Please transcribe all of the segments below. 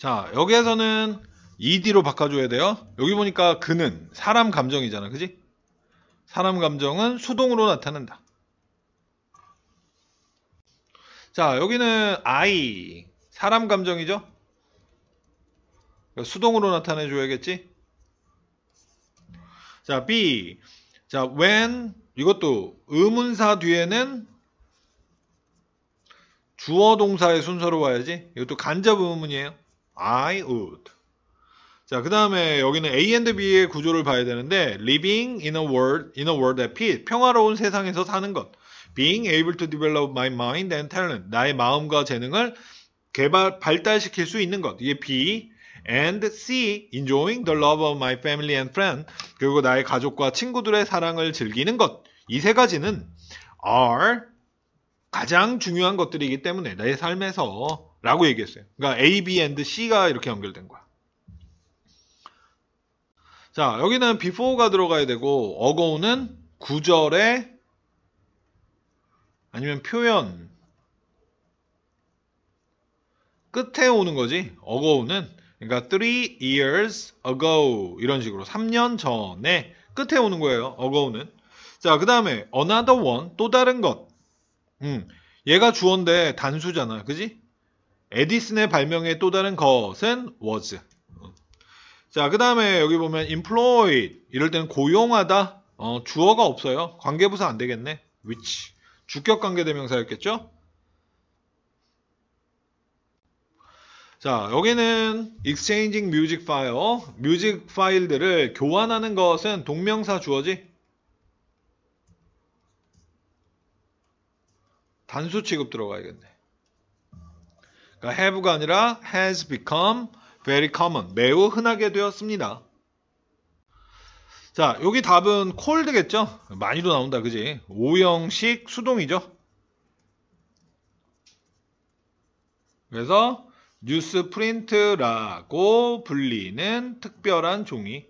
자 여기에서는 ed로 바꿔줘야 돼요. 여기 보니까 그는 사람 감정이잖아. 그지? 사람 감정은 수동으로 나타난다. 자 여기는 I 사람 감정이죠. 그러니까 수동으로 나타내 줘야겠지. 자 B 자 when 이것도 의문사 뒤에는 주어 동사의 순서로 와야지. 이것도 간접 의문이에요. I would. 자, 그 다음에 여기는 A and B의 구조를 봐야 되는데, living in a world, in a world at peace. 평화로운 세상에서 사는 것. being able to develop my mind and talent. 나의 마음과 재능을 개발, 발달시킬 수 있는 것. 이게 B. and C. enjoying the love of my family and friends. 그리고 나의 가족과 친구들의 사랑을 즐기는 것. 이 세 가지는 are 가장 중요한 것들이기 때문에 내 삶에서 라고 얘기했어요. 그러니까 A, B, and C가 이렇게 연결된 거야. 자, 여기는 before가 들어가야 되고 a g o 는 구절에 아니면 표현 끝에 오는 거지. a g o 는 그러니까 three years ago 이런 식으로 3년 전에 끝에 오는 거예요. a g o 는 자, 그다음에 another one 또 다른 것. 음. 얘가 주어인데 단수잖아. 그지? 에디슨의 발명의 또 다른 것은 was. 자, 그 다음에 여기 보면 employed. 이럴 때는 고용하다. 어, 주어가 없어요. 관계부사 안 되겠네. which. 주격 관계대명사였겠죠? 자, 여기는 exchanging music file. 뮤직 파일들을 교환하는 것은 동명사 주어지? 단수 취급 들어가야겠네. 그러니까 have가 아니라 has become very common. 매우 흔하게 되었습니다. 자, 여기 답은 cold겠죠? 많이도 나온다, 그지? 5형식 수동이죠? 그래서 뉴스 프린트라고 불리는 특별한 종이.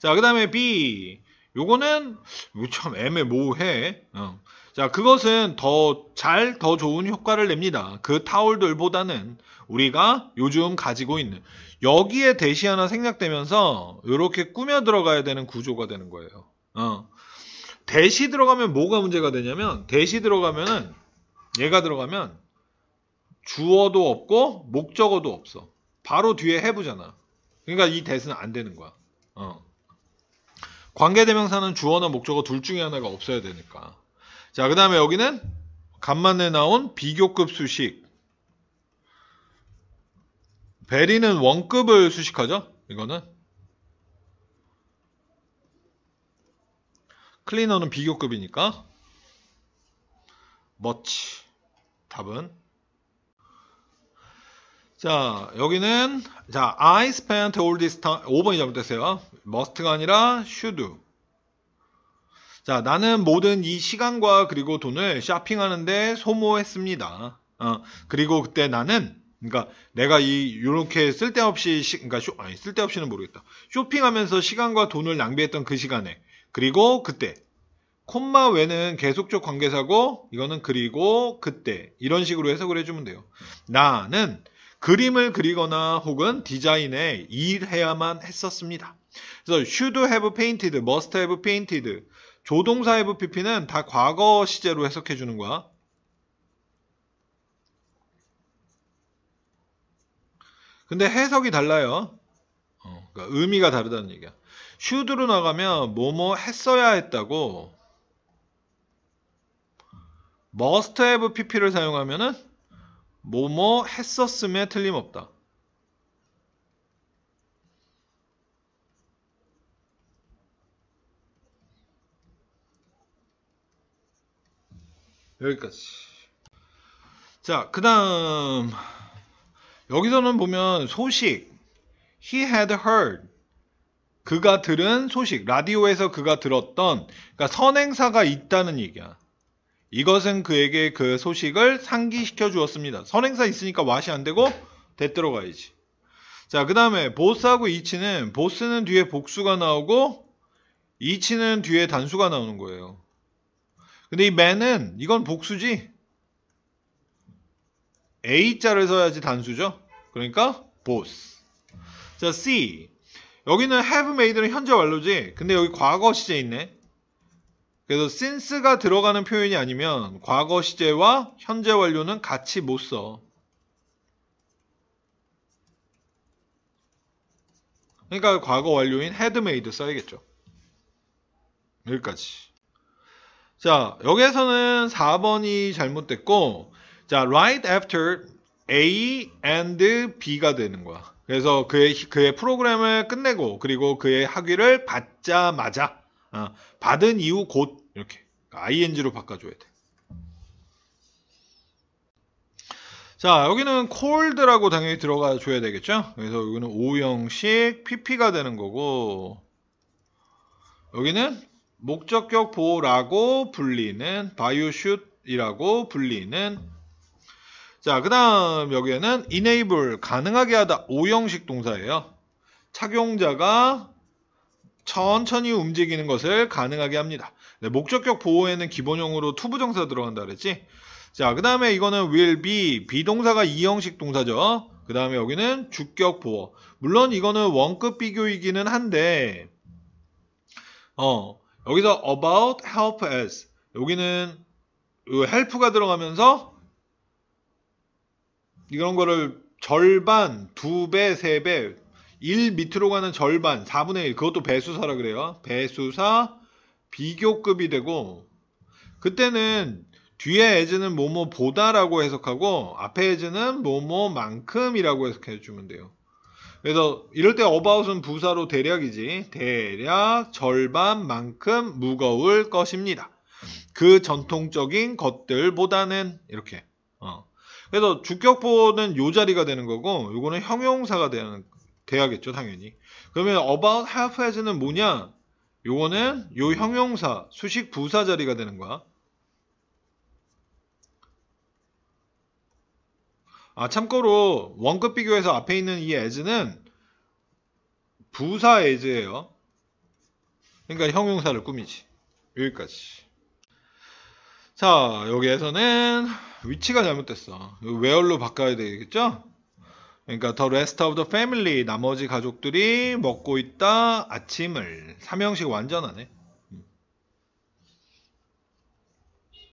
자, 그 다음에 B. 요거는 뭐 참 애매모호해. 어. 자, 그것은 더 잘, 더 좋은 효과를 냅니다. 그 타올들보다는 우리가 요즘 가지고 있는 여기에 대시 하나 생략되면서 이렇게 꾸며 들어가야 되는 구조가 되는 거예요. 어. 대시 들어가면 뭐가 문제가 되냐면 대시 들어가면은 얘가 들어가면 주어도 없고 목적어도 없어. 바로 뒤에 해부잖아. 그러니까 이 대스는 안 되는 거야. 어. 관계대명사는 주어나 목적어 둘 중에 하나가 없어야 되니까. 자, 그 다음에 여기는 간만에 나온 비교급 수식. 베리는 원급을 수식하죠? 이거는. 클리너는 비교급이니까. 멋지. 답은 자, 여기는 자, I spent all this time 5번이 잘못됐어요. must가 아니라 should. 자, 나는 모든 이 시간과 그리고 돈을 쇼핑하는데 소모했습니다. 어, 그리고 그때 나는 그러니까 내가 이 요렇게 쓸데없이 시, 그러니까 쇼, 아니 쓸데없이는 모르겠다. 쇼핑하면서 시간과 돈을 낭비했던 그 시간에 그리고 그때 콤마 외는 계속적 관계사고 이거는 그리고 그때 이런 식으로 해석을 해주면 돼요. 나는 그림을 그리거나 혹은 디자인에 일해야만 했었습니다. 그래서 should have painted, must have painted, 조동사 have pp는 다 과거 시제로 해석해 주는 거야. 근데 해석이 달라요. 어, 그러니까 의미가 다르다는 얘기야. should로 나가면 뭐뭐 했어야 했다고 must have pp를 사용하면은 뭐뭐 했었음에 틀림없다. 여기까지. 자, 그 다음. 여기서는 보면 소식. He had heard. 그가 들은 소식. 라디오에서 그가 들었던. 그러니까 선행사가 있다는 얘기야. 이것은 그에게 그 소식을 상기시켜 주었습니다. 선행사 있으니까 왓이 안 되고 대대로 가야지. 자, 그 다음에 보스하고 이치는 보스는 뒤에 복수가 나오고 이치는 뒤에 단수가 나오는 거예요. 근데 이 맨은 이건 복수지. A자를 써야지 단수죠. 그러니까 보스. 자, C. 여기는 have made는 현재 완료지. 근데 여기 과거 시제 있네. 그래서 since가 들어가는 표현이 아니면 과거 시제와 현재 완료는 같이 못 써. 그러니까 과거 완료인 had made 써야겠죠. 여기까지. 자, 여기에서는 4번이 잘못됐고 자, right after A and B가 되는 거야. 그래서 그의 그의 프로그램을 끝내고 그리고 그의 학위를 받자마자 아, 받은 이후 곧 이렇게 그러니까 ing로 바꿔줘야 돼. 자 여기는 cold라고 당연히 들어가 줘야 되겠죠 그래서 여기는 오형식 pp가 되는 거고 여기는 목적격 보호라고 불리는 b i o s h o o t 이라고 불리는 자 그 다음 여기에는 enable 가능하게 하다 오형식 동사예요 착용자가 천천히 움직이는 것을 가능하게 합니다. 네, 목적격 보호에는 기본형으로 투부정사 들어간다 그랬지? 자, 그 다음에 이거는 will be, 비동사가 이형식 동사죠. 그 다음에 여기는 주격 보호. 물론 이거는 원급 비교이기는 한데, 어, 여기서 about help as. 여기는 그 help가 들어가면서 이런 거를 절반, 두 배, 세 배, 1 밑으로 가는 절반, 4분의 1, 그것도 배수사라 그래요. 배수사, 비교급이 되고, 그때는 뒤에 에즈는 뭐뭐보다라고 해석하고, 앞에 에즈는 뭐뭐만큼이라고 해석해주면 돼요. 그래서 이럴 때 about은 부사로 대략이지, 대략 절반만큼 무거울 것입니다. 그 전통적인 것들보다는 이렇게. 어. 그래서 주격보는 요 자리가 되는 거고 요거는 형용사가 되는 돼야겠죠, 당연히. 그러면 about have a s 는 뭐냐? 요거는 요 형용사, 수식 부사 자리가 되는 거야. 아, 참고로 원급 비교해서 앞에 있는 이 as는 부사 as예요. 그러니까 형용사를 꾸미지. 여기까지. 자, 여기에서는 위치가 잘못됐어. 웨 h 로 바꿔야 되겠죠? 그러니까 더레스 s t of the 나머지 가족들이 먹고 있다 아침을 삼형식 완전하네.